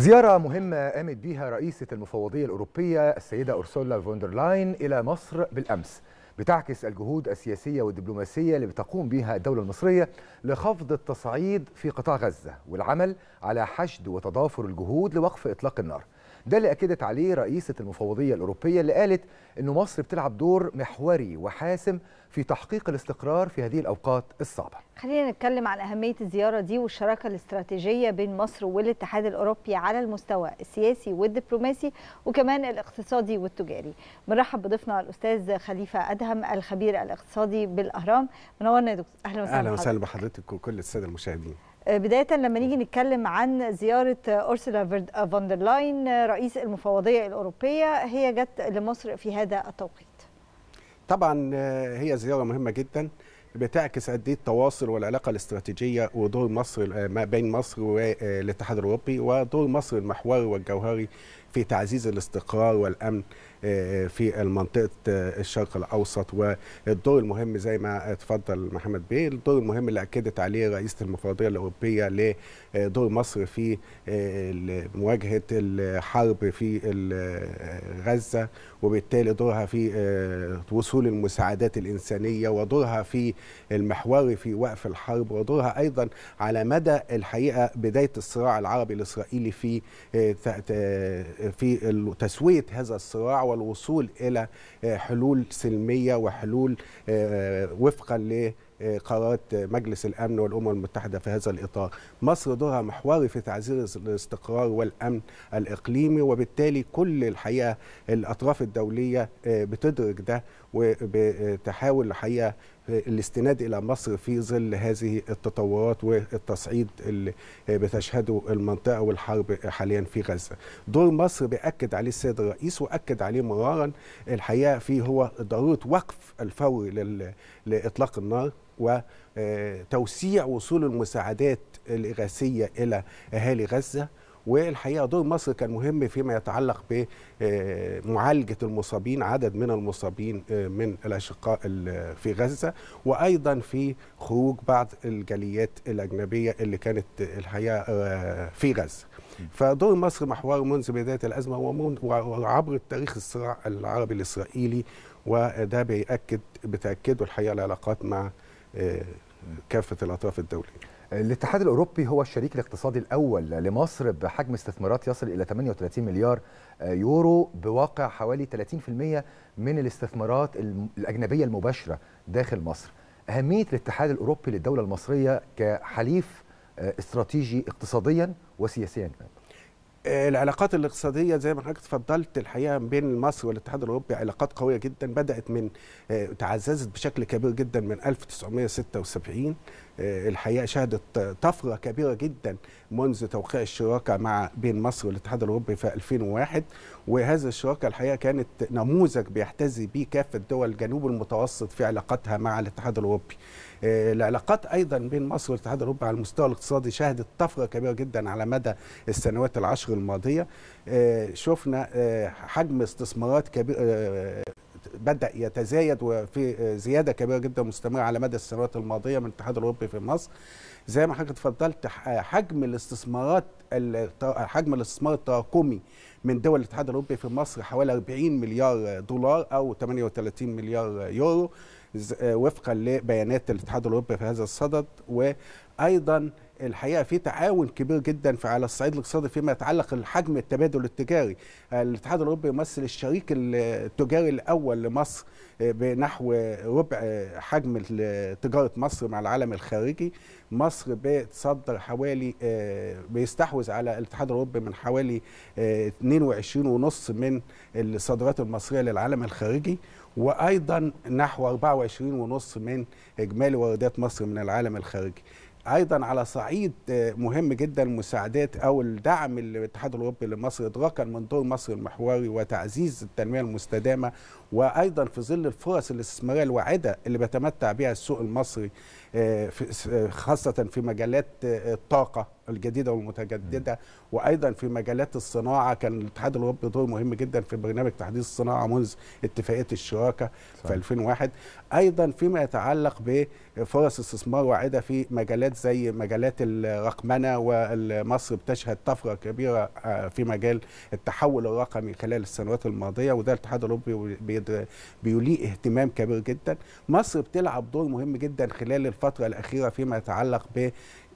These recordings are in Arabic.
زيارة مهمة قامت بها رئيسة المفوضية الأوروبية السيدة أرسولا فوندرلاين إلى مصر بالأمس بتعكس الجهود السياسية والدبلوماسية اللي بتقوم بها الدولة المصرية لخفض التصعيد في قطاع غزة والعمل على حشد وتضافر الجهود لوقف إطلاق النار ده اللي أكدت عليه رئيسة المفوضية الأوروبية اللي قالت أن مصر بتلعب دور محوري وحاسم في تحقيق الاستقرار في هذه الأوقات الصعبة خلينا نتكلم عن أهمية الزيارة دي والشراكة الاستراتيجية بين مصر والاتحاد الأوروبي على المستوى السياسي والدبلوماسي وكمان الاقتصادي والتجاري بنرحب بضيفنا الأستاذ خليفة أدهم الخبير الاقتصادي بالأهرام منورنا يا دكتور أهلا وسهلا أهلا وسهلا بحضرتك وكل السادة المشاهدين آه، بداية لما نيجي نتكلم عن زيارة أورسولا فاندرلاين رئيس المفوضية الأوروبية هي جت لمصر في هذا التوقيت طبعا آه، هي زياره مهمه جدا بتعكس قد ايه التواصل والعلاقه الاستراتيجيه ودور مصر آه، ما بين مصر والاتحاد آه، الاوروبي ودور مصر المحوري والجوهري في تعزيز الاستقرار والامن في منطقه الشرق الاوسط والدور المهم زي ما اتفضل محمد بيه الدور المهم اللي اكدت عليه رئيسه المفوضيه الاوروبيه آه، دور مصر في آه، مواجهه الحرب في آه، غزه وبالتالي دورها في وصول المساعدات الانسانيه ودورها في المحور في وقف الحرب ودورها ايضا على مدى الحقيقه بدايه الصراع العربي الاسرائيلي في في تسويه هذا الصراع والوصول الى حلول سلميه وحلول وفقا ل قرارات مجلس الامن والامم المتحده في هذا الاطار مصر دورها محوري في تعزيز الاستقرار والامن الاقليمي وبالتالي كل الحقيقه الاطراف الدوليه آه، بتدرك ده وبتحاول الحقيقه الاستناد الى مصر في ظل هذه التطورات والتصعيد اللي بتشهده المنطقه والحرب حاليا في غزه. دور مصر باكد عليه السيد الرئيس واكد عليه مرارا الحقيقه فيه هو ضروره وقف الفوري لاطلاق النار وتوسيع وصول المساعدات الاغاثيه الى اهالي غزه والحقيقه دور مصر كان مهم فيما يتعلق بمعالجه آه، المصابين عدد من المصابين آه، من الاشقاء في غزه وايضا في خروج بعض الجاليات الاجنبيه اللي كانت الحقيقه آه، في غزه فدور مصر محور منذ بدايه الازمه وعبر التاريخ الصراع العربي الاسرائيلي وده بيأكد بتأكده الحقيقه العلاقات مع كافه الاطراف الدوليه الاتحاد الاوروبي هو الشريك الاقتصادي الاول لمصر بحجم استثمارات يصل الى 38 مليار يورو بواقع حوالي 30% من الاستثمارات الاجنبيه المباشره داخل مصر. اهميه الاتحاد الاوروبي للدوله المصريه كحليف آه، استراتيجي اقتصاديا وسياسيا كمان. آه، العلاقات الاقتصاديه زي ما حضرتك اتفضلت الحقيقه بين مصر والاتحاد الاوروبي علاقات قويه جدا بدات من آه، تعززت بشكل كبير جدا من 1976 آه، الحقيقه شهدت طفره كبيره جدا منذ توقيع الشراكه مع بين مصر والاتحاد الاوروبي في 2001 وهذه الشراكه الحقيقه كانت نموذج بيحتذي به كافه دول جنوب المتوسط في علاقتها مع الاتحاد الاوروبي. آه، العلاقات ايضا بين مصر والاتحاد الاوروبي على المستوى الاقتصادي شهدت طفره كبيره جدا على مدى السنوات العشر الماضيه. آه، شفنا حجم استثمارات كبير بدا يتزايد وفي زياده كبيره جدا مستمره على مدى السنوات الماضيه من الاتحاد الاوروبي في مصر زي ما حضرتك اتفضلت حجم الاستثمارات حجم الاستثمار التراكمي من دول الاتحاد الاوروبي في مصر حوالي 40 مليار دولار او 38 مليار يورو وفقا لبيانات الاتحاد الاوروبي في هذا الصدد وايضا الحقيقه في تعاون كبير جدا في على الصعيد الاقتصادي فيما يتعلق الحجم التبادل التجاري الاتحاد الاوروبي يمثل الشريك التجاري الاول لمصر آه، بنحو ربع آه، حجم تجاره مصر مع العالم الخارجي مصر بتصدر حوالي آه، بيستحوذ على الاتحاد الاوروبي من حوالي 22.5 من الصادرات المصريه للعالم الخارجي وايضا نحو 24.5 من اجمالي واردات مصر من العالم الخارجي ايضا على صعيد آه، مهم جدا المساعدات او الدعم اللي الاتحاد الاوروبي لمصر اطلاقا من دور مصر المحوري وتعزيز التنميه المستدامه وايضا في ظل الفرص الاستثماريه الواعده اللي بيتمتع بها السوق المصري آه، آه، خاصه في مجالات آه، الطاقه الجديده والمتجدده وايضا في مجالات الصناعه كان الاتحاد الاوروبي دور مهم جدا في برنامج تحديث الصناعه منذ اتفاقيه الشراكه في 2001 ايضا فيما يتعلق بفرص استثمار واعده في مجالات زي مجالات الرقمنه ومصر بتشهد طفره كبيره في مجال التحول الرقمي خلال السنوات الماضيه وده الاتحاد الاوروبي السيد اهتمام كبير جدا مصر بتلعب دور مهم جدا خلال الفترة الأخيرة فيما يتعلق ب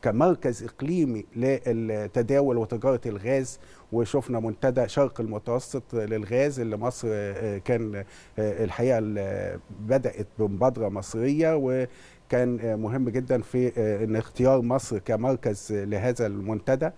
كمركز إقليمي للتداول وتجارة الغاز وشفنا منتدى شرق المتوسط للغاز اللي مصر آه، كان آه، الحقيقة بدأت بمبادرة مصرية وكان آه، مهم جدا في ان اختيار مصر كمركز لهذا المنتدى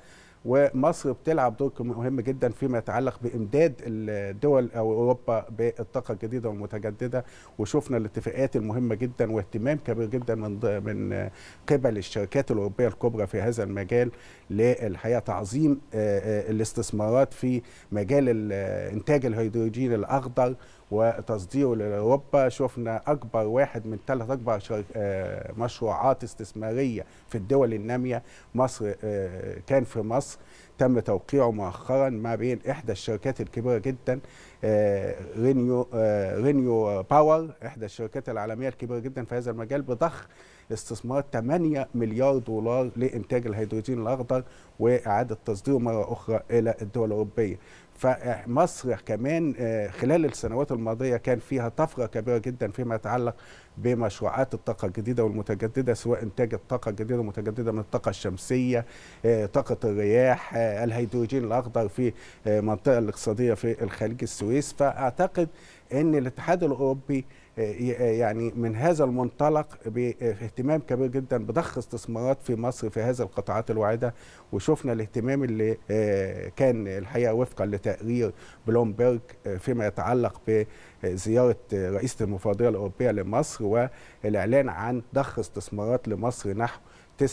ومصر بتلعب دور مهم جدا فيما يتعلق بامداد الدول او اوروبا بالطاقه الجديده والمتجدده وشفنا الاتفاقات المهمه جدا واهتمام كبير جدا من من قبل الشركات الاوروبيه الكبرى في هذا المجال للحقيقه تعظيم آه، آه، الاستثمارات في مجال آه، انتاج الهيدروجين الاخضر وتصديره لاوروبا شفنا اكبر واحد من ثلاث اكبر آه، مشروعات استثماريه في الدول الناميه مصر آه، كان في مصر تم توقيعه مؤخرا ما بين احدى الشركات الكبيره جدا آه، رينيو آه، رينيو باور احدى الشركات العالميه الكبيره جدا في هذا المجال بضخ استثمار 8 مليار دولار لانتاج الهيدروجين الاخضر واعاده تصديره مره اخرى الى الدول الاوروبيه. فمصر كمان آه، خلال السنوات الماضية كان فيها طفرة كبيرة جدا فيما يتعلق بمشروعات الطاقة الجديدة والمتجددة سواء إنتاج الطاقة الجديدة والمتجددة من الطاقة الشمسية طاقة الرياح الهيدروجين الأخضر في منطقة الاقتصادية في الخليج السوري السويس فاعتقد ان الاتحاد الاوروبي آه، آه، يعني من هذا المنطلق باهتمام آه، كبير جدا بضخ استثمارات في مصر في هذه القطاعات الواعده وشفنا الاهتمام اللي كان الحقيقه وفقا لتقرير بلومبرج فيما يتعلق بزياره رئيسه المفوضيه الاوروبيه لمصر والاعلان عن ضخ استثمارات لمصر نحو 9.8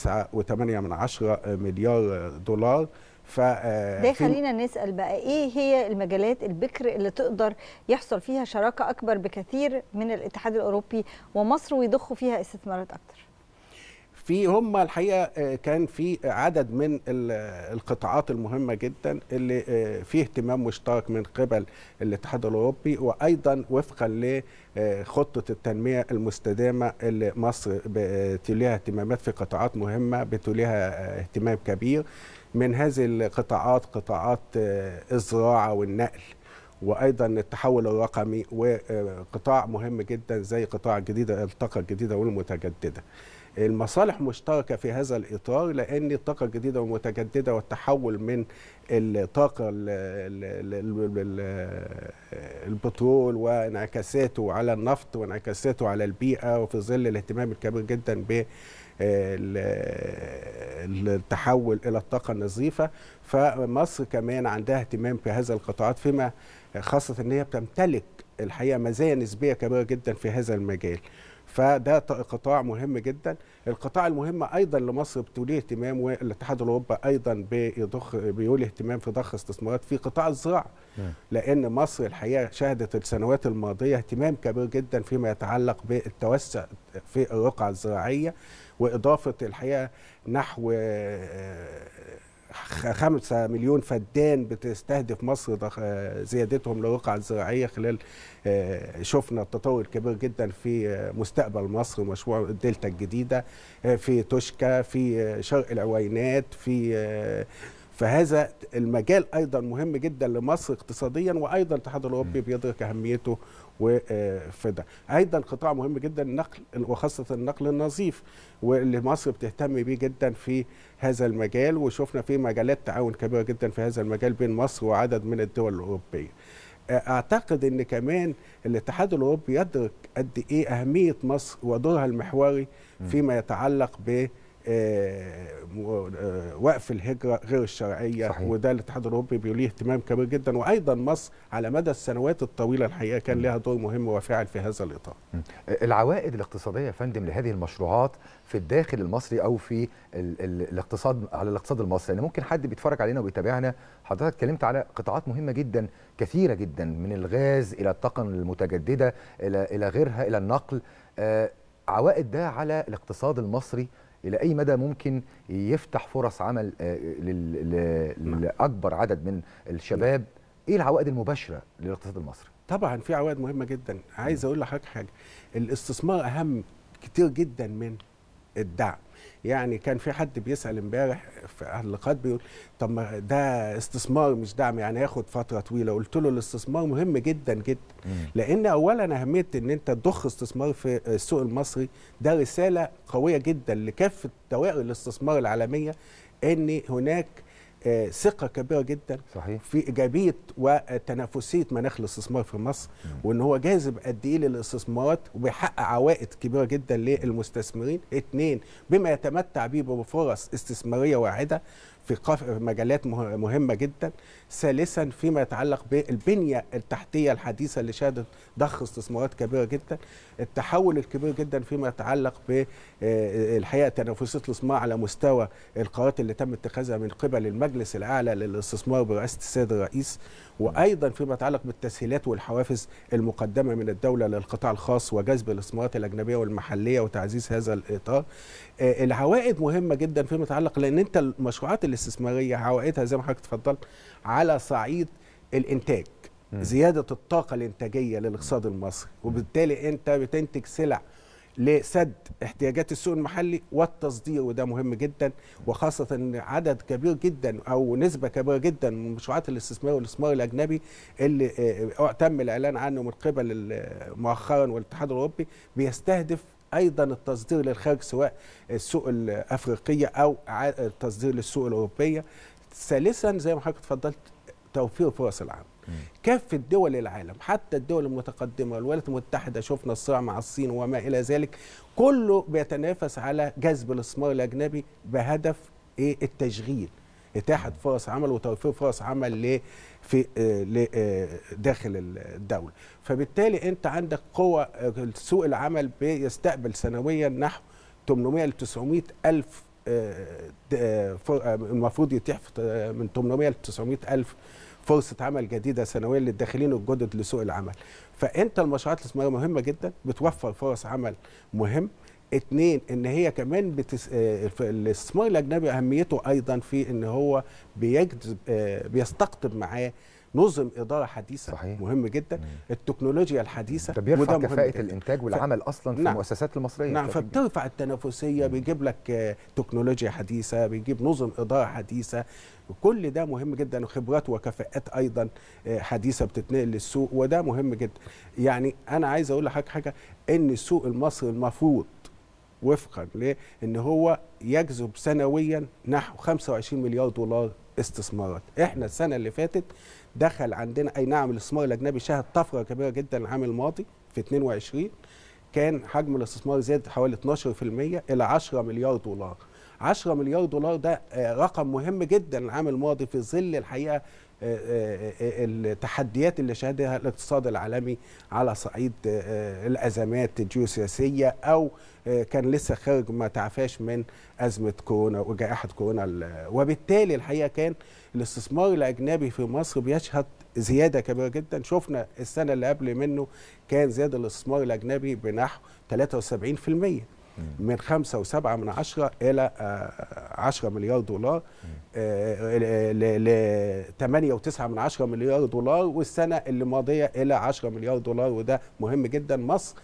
مليار دولار ف آه، ده خلينا نسال بقى ايه هي المجالات البكر اللي تقدر يحصل فيها شراكه اكبر بكثير من الاتحاد الاوروبي ومصر ويضخوا فيها استثمارات اكتر في هم الحقيقه آه، كان في عدد من القطاعات المهمه جدا اللي آه، في اهتمام مشترك من قبل الاتحاد الاوروبي وايضا وفقا لخطه التنميه المستدامه اللي مصر بتوليها اهتمامات في قطاعات مهمه بتوليها اهتمام كبير من هذه القطاعات قطاعات آه، الزراعه والنقل وايضا التحول الرقمي وقطاع مهم جدا زي قطاع الجديده الطاقه الجديده والمتجدده. المصالح مشتركة في هذا الإطار لأن الطاقة الجديدة والمتجددة والتحول من الطاقة البترول وانعكاساته على النفط وانعكاساته على البيئة وفي ظل الاهتمام الكبير جدا ب التحول الى الطاقه النظيفه فمصر كمان عندها اهتمام في هذا القطاعات فيما خاصه ان هي بتمتلك الحقيقه مزايا نسبيه كبيره جدا في هذا المجال فده قطاع مهم جدا القطاع المهم ايضا لمصر بتولي اهتمام والاتحاد الاوروبي ايضا بيضخ بيولي اهتمام في ضخ استثمارات في قطاع الزراعه نعم. لان مصر الحقيقه شهدت السنوات الماضيه اهتمام كبير جدا فيما يتعلق بالتوسع في الرقعه الزراعيه واضافه الحقيقه نحو آه، 5 مليون فدان بتستهدف مصر زيادتهم للرقعة الزراعية خلال آه، شفنا التطور الكبير جدا في آه، مستقبل مصر ومشروع الدلتا الجديدة آه، في توشكا في شرق العوينات في فهذا المجال ايضا مهم جدا لمصر اقتصاديا وايضا الاتحاد الاوروبي بيدرك اهميته وفي ايضا قطاع مهم جدا النقل وخاصه النقل النظيف واللي مصر بتهتم بيه جدا في هذا المجال وشفنا في مجالات تعاون كبيره جدا في هذا المجال بين مصر وعدد من الدول الاوروبيه اعتقد ان كمان الاتحاد الاوروبي يدرك قد ايه اهميه مصر ودورها المحوري فيما يتعلق ب آه، آه، وقف الهجرة غير الشرعية صحيح. وده الاتحاد الأوروبي بيوليه اهتمام كبير جدا وأيضا مصر على مدى السنوات الطويلة الحقيقة كان لها دور مهم وفاعل في هذا الإطار العوائد الاقتصادية يا فندم لهذه المشروعات في الداخل المصري أو في ال ال الاقتصاد على الاقتصاد المصري يعني ممكن حد بيتفرج علينا وبيتابعنا حضرتك اتكلمت على قطاعات مهمة جدا كثيرة جدا من الغاز إلى الطاقة المتجددة إلى, إلى غيرها إلى النقل آه، عوائد ده على الاقتصاد المصري الى اي مدى ممكن يفتح فرص عمل آه، نعم. لاكبر عدد من الشباب ايه العوائد المباشره للاقتصاد المصري طبعا في عوائد مهمه جدا عايز نعم. اقول لحضرتك حاجه الاستثمار اهم كتير جدا من الدعم يعني كان في حد بيسال امبارح في اهل اللقاءات بيقول طب ما ده استثمار مش دعم يعني هياخد فتره طويله قلت له الاستثمار مهم جدا جدا لان اولا اهميه ان انت تضخ استثمار في السوق المصري ده رساله قويه جدا لكافه دوائر الاستثمار العالميه ان هناك آه، ثقه كبيره جدا صحيح. في ايجابيه وتنافسيه مناخ الاستثمار في مصر نعم. وان هو جاذب قد ايه للاستثمارات وبيحقق عوائد كبيره جدا للمستثمرين اثنين بما يتمتع به بفرص استثماريه واعده في مجالات مهمة جدا ثالثا فيما يتعلق بالبنية التحتية الحديثة اللي شهدت ضخ استثمارات كبيرة جدا التحول الكبير جدا فيما يتعلق بالحقيقة آه، تنافسية الاستثمار على مستوى القرارات اللي تم اتخاذها من قبل المجلس الأعلى للاستثمار برئاسة السيد الرئيس وايضا فيما يتعلق بالتسهيلات والحوافز المقدمه من الدوله للقطاع الخاص وجذب الاستثمارات الاجنبيه والمحليه وتعزيز هذا الاطار آه، العوائد مهمه جدا فيما يتعلق لان انت المشروعات الاستثماريه عوائدها زي ما حضرتك اتفضلت على صعيد الانتاج زياده الطاقه الانتاجيه للاقتصاد المصري وبالتالي انت بتنتج سلع لسد احتياجات السوق المحلي والتصدير وده مهم جدا وخاصة ان عدد كبير جدا أو نسبة كبيرة جدا من مشروعات الاستثمار والاستثمار الأجنبي اللي آه، آه، تم الإعلان عنه من قبل آه، مؤخرا والاتحاد الأوروبي بيستهدف ايضا التصدير للخارج سواء السوق الافريقيه او التصدير للسوق الاوروبيه ثالثا زي ما حضرتك اتفضلت توفير فرص العمل كافه دول العالم حتى الدول المتقدمه الولايات المتحده شفنا الصراع مع الصين وما الى ذلك كله بيتنافس على جذب الاستثمار الاجنبي بهدف ايه التشغيل اتاحه فرص عمل وتوفير فرص عمل ل في آه، آه، داخل الدوله فبالتالي انت عندك قوه آه، سوق العمل بيستقبل سنويا نحو 800 ل 900 الف المفروض يتيح من 800 ل 900 الف فرصه عمل جديده سنويا للداخلين الجدد لسوق العمل فانت المشروعات الاستثماريه مهمه جدا بتوفر فرص عمل مهم اتنين ان هي كمان بتس... آه، الاستثمار الاجنبي اهميته ايضا في ان هو بيجذب آه، بيستقطب معاه نظم اداره حديثه صحيح. مهم جدا مم. التكنولوجيا الحديثه ده بيرفع وده كفاءه الانتاج والعمل ف... اصلا في نعم. المؤسسات المصريه نعم فبترفع التنافسيه بيجيب لك تكنولوجيا حديثه بيجيب نظم اداره حديثه كل ده مهم جدا وخبرات وكفاءات ايضا آه، حديثه بتتنقل للسوق وده مهم جدا يعني انا عايز اقول لحضرتك حاجه ان السوق المصري المفروض وفقا ليه ان هو يجذب سنويا نحو 25 مليار دولار استثمارات احنا السنه اللي فاتت دخل عندنا اي نعم الاستثمار الاجنبي شهد طفره كبيره جدا العام الماضي في 22 كان حجم الاستثمار زاد حوالي 12% الى 10 مليار دولار 10 مليار دولار ده آه، رقم مهم جدا العام الماضي في ظل الحقيقه آه، آه، التحديات اللي شهدها الاقتصاد العالمي على صعيد الازمات الجيوسياسيه او كان لسه خارج ما تعفاش من ازمه كورونا وجائحه كورونا وبالتالي الحقيقه كان الاستثمار الاجنبي في مصر بيشهد زياده كبيره جدا شفنا السنه اللي قبل منه كان زياده الاستثمار الاجنبي بنحو 73% من 5.7 من عشرة إلى 10 آه، مليار دولار آه، ل 8.9 من عشرة مليار دولار والسنة اللي ماضية إلى 10 مليار دولار وده مهم جدا مصر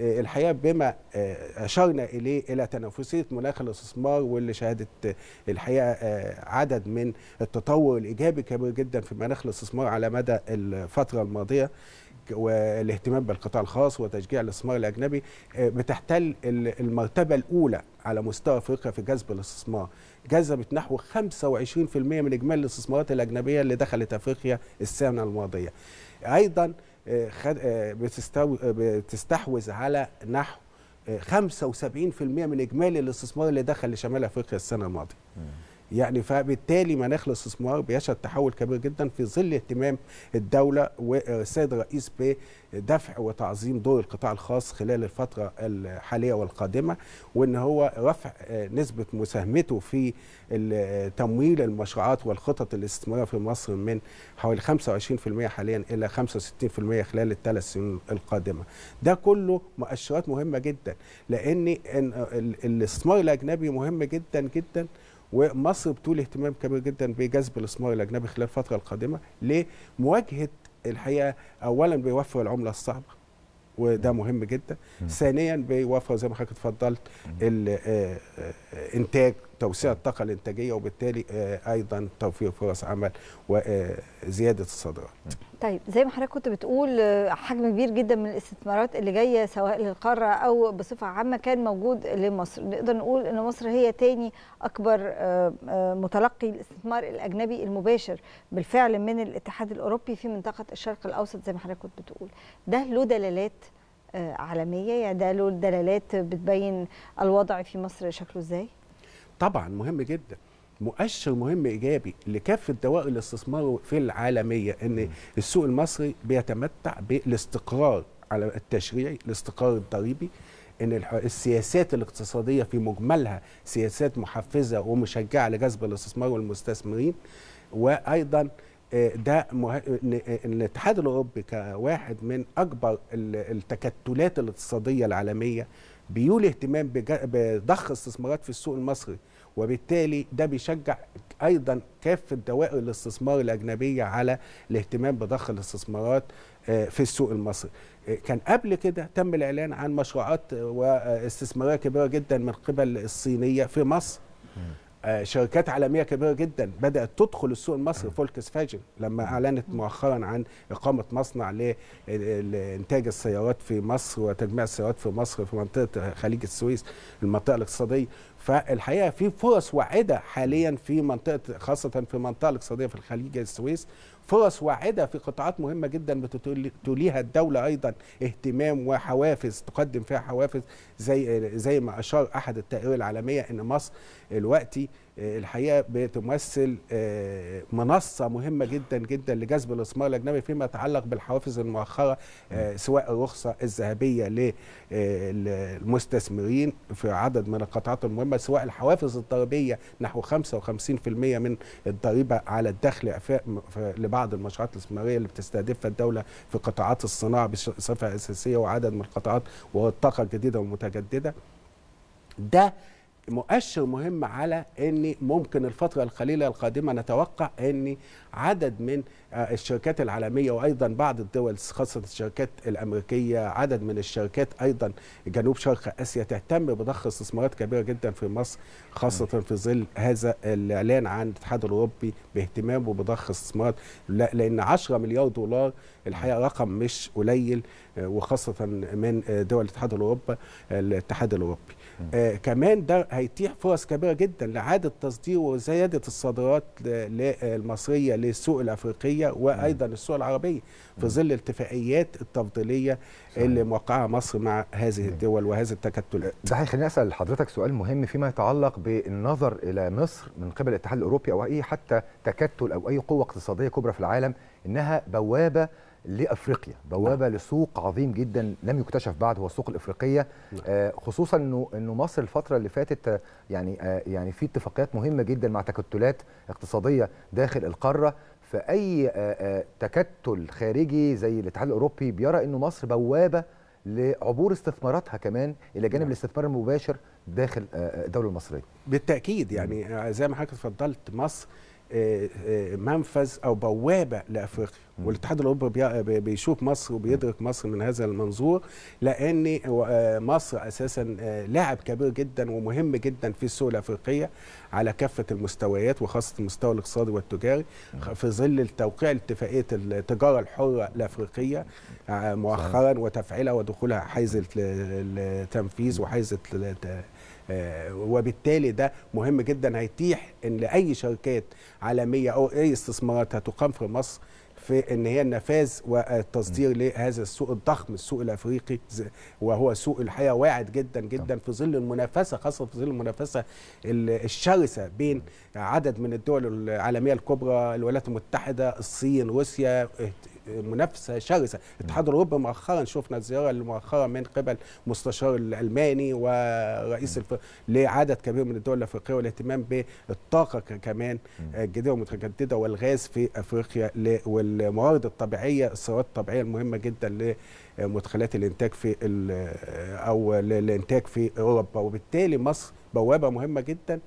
آه، الحقيقه بما آه، اشرنا اليه الى تنافسيه مناخ الاستثمار واللي شهدت آه، الحقيقه عدد من التطور الايجابي كبير جدا في مناخ الاستثمار على مدى الفتره الماضيه والاهتمام بالقطاع الخاص وتشجيع الاستثمار الاجنبي بتحتل المرتبه الاولى على مستوى افريقيا في جذب الاستثمار جذبت نحو 25% من اجمالي الاستثمارات الاجنبيه اللي دخلت افريقيا السنه الماضيه ايضا آه، آه، آه، بتستحوذ على نحو 75% من اجمالي الاستثمار اللي دخل لشمال افريقيا السنه الماضيه يعني فبالتالي مناخ الاستثمار بيشهد تحول كبير جدا في ظل اهتمام الدوله والسيد الرئيس بدفع وتعظيم دور القطاع الخاص خلال الفتره الحاليه والقادمه وان هو رفع نسبه مساهمته في تمويل المشروعات والخطط الاستثماريه في مصر من حوالي 25% حاليا الى 65% خلال الثلاث سنين القادمه. ده كله مؤشرات مهمه جدا لان الاستثمار الاجنبي مهم جدا جدا ومصر بتولي اهتمام كبير جدا بجذب الاستثمار الاجنبي خلال الفتره القادمه لمواجهه الحقيقه اولا بيوفر العمله الصعبه وده مهم جدا ثانيا بيوفر زي ما حضرتك اتفضلت الانتاج آه، آه، توسيع نعم. الطاقه الانتاجيه وبالتالي آه، ايضا توفير فرص عمل وزياده آه، الصادرات. نعم. طيب زي ما حضرتك كنت بتقول آه، حجم كبير جدا من الاستثمارات اللي جايه سواء للقاره او بصفه عامه كان موجود لمصر، نقدر نقول ان مصر هي تاني اكبر متلقي للاستثمار الاجنبي المباشر بالفعل من الاتحاد الاوروبي في منطقه الشرق الاوسط زي ما حضرتك كنت بتقول. ده له دلالات عالميه يعني ده له دلالات بتبين الوضع في مصر شكله ازاي؟ طبعا مهم جدا مؤشر مهم ايجابي لكافه دوائر الاستثمار في العالميه ان م. السوق المصري بيتمتع بالاستقرار على التشريعي الاستقرار الضريبي ان السياسات الاقتصاديه في مجملها سياسات محفزه ومشجعه لجذب الاستثمار والمستثمرين وايضا آه، ده مه... الاتحاد الاوروبي كواحد من اكبر التكتلات الاقتصاديه العالميه بيولي اهتمام بضخ استثمارات في السوق المصري وبالتالي ده بيشجع ايضا كافه دوائر الاستثمار الاجنبيه على الاهتمام بضخ الاستثمارات آه، في السوق المصري آه، كان قبل كده تم الاعلان عن مشروعات آه، واستثمارات كبيره جدا من قبل الصينيه في مصر آه، شركات عالميه كبيره جدا بدات تدخل السوق المصري آه. فولكس فاجن لما اعلنت مؤخرا عن اقامه مصنع لانتاج السيارات في مصر وتجميع السيارات في مصر في منطقه خليج السويس المنطقه الاقتصاديه فالحقيقه في فرص واعده حاليا في منطقه خاصه في المنطقه الاقتصاديه في الخليج السويس فرص واعده في قطاعات مهمه جدا بتوليها الدوله ايضا اهتمام وحوافز تقدم فيها حوافز زي زي ما اشار احد التقارير العالميه ان مصر دلوقتي آه، الحقيقه بتمثل آه، منصه مهمه جدا جدا لجذب الاستثمار الاجنبي فيما يتعلق بالحوافز المؤخره آه، سواء الرخصه الذهبيه للمستثمرين في عدد من القطاعات المهمه سواء الحوافز الضريبيه نحو 55% من الضريبه على الدخل لبعض المشروعات الاستثماريه اللي بتستهدفها الدوله في قطاعات الصناعه بصفه اساسيه وعدد من القطاعات والطاقه الجديده والمتجدده ده مؤشر مهم على ان ممكن الفتره القليله القادمه نتوقع ان عدد من آه، الشركات العالميه وايضا بعض الدول خاصه الشركات الامريكيه عدد من الشركات ايضا جنوب شرق اسيا تهتم بضخ استثمارات كبيره جدا في مصر خاصه في ظل هذا الاعلان عن الاتحاد الاوروبي باهتمامه بضخ استثمارات لان 10 مليار دولار الحقيقه رقم مش قليل آه، وخاصه من آه، دول الاتحاد الاوروبي الاتحاد الاوروبي آه كمان ده هيتيح فرص كبيره جدا لاعاده تصدير وزياده الصادرات المصريه للسوق الافريقيه وايضا السوق العربيه في ظل الاتفاقيات التفضيليه اللي موقعها مصر مع هذه الدول وهذه التكتلات. صحيح خليني اسال حضرتك سؤال مهم فيما يتعلق بالنظر الى مصر من قبل الاتحاد الاوروبي او اي حتى تكتل او اي قوه اقتصاديه كبرى في العالم انها بوابه لافريقيا بوابه نعم. لسوق عظيم جدا لم يكتشف بعد هو السوق الافريقيه نعم. آه، خصوصا انه انه مصر الفتره اللي فاتت آه، يعني آه، يعني في اتفاقيات مهمه جدا مع تكتلات اقتصاديه داخل القاره فاي تكتل خارجي زي الاتحاد الاوروبي بيرى انه مصر بوابه لعبور استثماراتها كمان الى جانب نعم. الاستثمار المباشر داخل الدوله المصريه بالتاكيد يعني زي ما حضرتك اتفضلت مصر آه، آه، منفذ او بوابه لافريقيا والاتحاد الاوروبي بيشوف مصر وبيدرك مصر من هذا المنظور لان آه، مصر اساسا لاعب كبير جدا ومهم جدا في السوق الافريقيه على كافه المستويات وخاصه المستوى الاقتصادي والتجاري في ظل توقيع اتفاقيه التجاره الحره الافريقيه مؤخرا وتفعيلها ودخولها حيز التنفيذ وحيز آه، وبالتالي ده مهم جدا هيتيح ان لاي شركات عالميه او اي استثمارات هتقام في مصر في ان هي النفاذ والتصدير لهذا السوق الضخم السوق الافريقي وهو سوق الحقيقه واعد جدا جدا في ظل المنافسه خاصه في ظل المنافسه الشرسه بين عدد من الدول العالميه الكبرى الولايات المتحده الصين روسيا منافسه شرسه الاتحاد الاوروبي مؤخرا شفنا الزياره المؤخرة من قبل مستشار الالماني ورئيس الف... لعدد كبير من الدول الافريقيه والاهتمام بالطاقه كمان الجديده والمتجدده والغاز في افريقيا والموارد الطبيعيه الثروات الطبيعيه المهمه جدا لمدخلات الانتاج في او للانتاج في اوروبا وبالتالي مصر بوابه مهمه جدا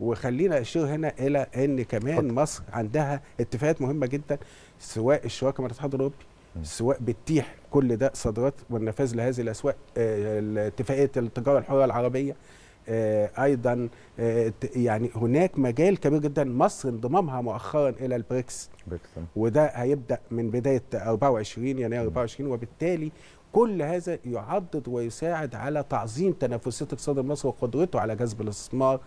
وخلينا اشير هنا الى ان كمان مصر عندها اتفاقات مهمه جدا سواء الشراكه مع الاتحاد الاوروبي سواء بتتيح كل ده صادرات والنفاذ لهذه الاسواق آه، اتفاقيه التجاره الحره العربيه آه، ايضا آه، يعني هناك مجال كبير جدا مصر انضمامها مؤخرا الى البريكس وده هيبدا من بدايه 24 يناير 24 وبالتالي كل هذا يعضد ويساعد على تعظيم تنافسيه اقتصاد مصر وقدرته على جذب الاستثمار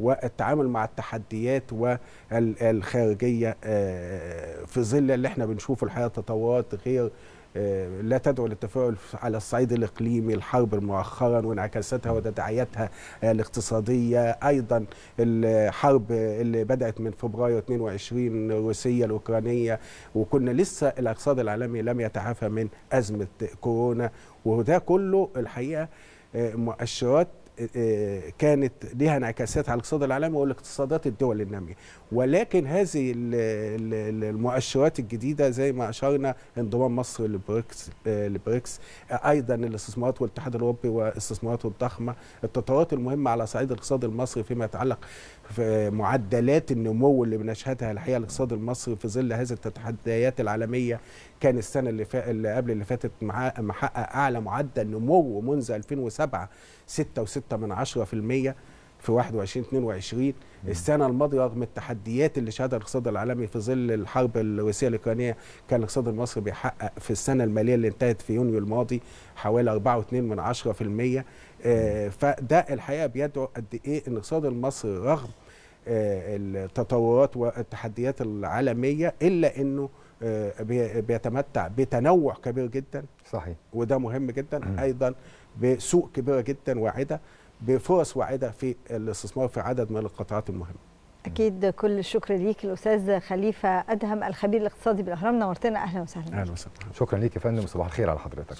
والتعامل مع التحديات والخارجيه آه، في ظل اللي احنا بنشوفه الحقيقه تطورات غير آه، لا تدعو للتفاؤل على الصعيد الاقليمي الحرب مؤخرا وانعكاساتها وتداعياتها آه، الاقتصاديه ايضا الحرب اللي بدات من فبراير 22 الروسيه الاوكرانيه وكنا لسه الاقتصاد العالمي لم يتعافى من ازمه كورونا وده كله الحقيقه مؤشرات كانت ليها انعكاسات على الاقتصاد العالمي والاقتصادات الدول الناميه ولكن هذه المؤشرات الجديده زي ما اشرنا انضمام مصر لبريكس آه، لبريكس ايضا الاستثمارات والاتحاد الاوروبي واستثماراته الضخمه التطورات المهمه على صعيد الاقتصاد المصري فيما يتعلق في معدلات النمو اللي بنشهدها الحقيقه الاقتصاد المصري في ظل هذه التحديات العالميه كان السنه اللي, فا... اللي قبل اللي فاتت محقق اعلى معدل نمو منذ 2007 6.6% في 21 22 السنه الماضيه رغم التحديات اللي شهدها الاقتصاد العالمي في ظل الحرب الروسيه الاوكرانيه كان الاقتصاد المصري بيحقق في السنه الماليه اللي انتهت في يونيو الماضي حوالي 4.2 من آه فده الحقيقه بيدعو قد ايه ان الاقتصاد المصري رغم آه التطورات والتحديات العالميه الا انه آه، بيتمتع بتنوع كبير جدا صحيح وده مهم جدا ايضا بسوق كبيره جدا واعده بفرص واعده في الاستثمار في عدد من القطاعات المهمه. اكيد كل الشكر ليك الاستاذ خليفه ادهم الخبير الاقتصادي بالاهرام نورتنا اهلا وسهلا. اهلا وسهلا. شكرا ليك يا فندم وصباح الخير على حضرتك.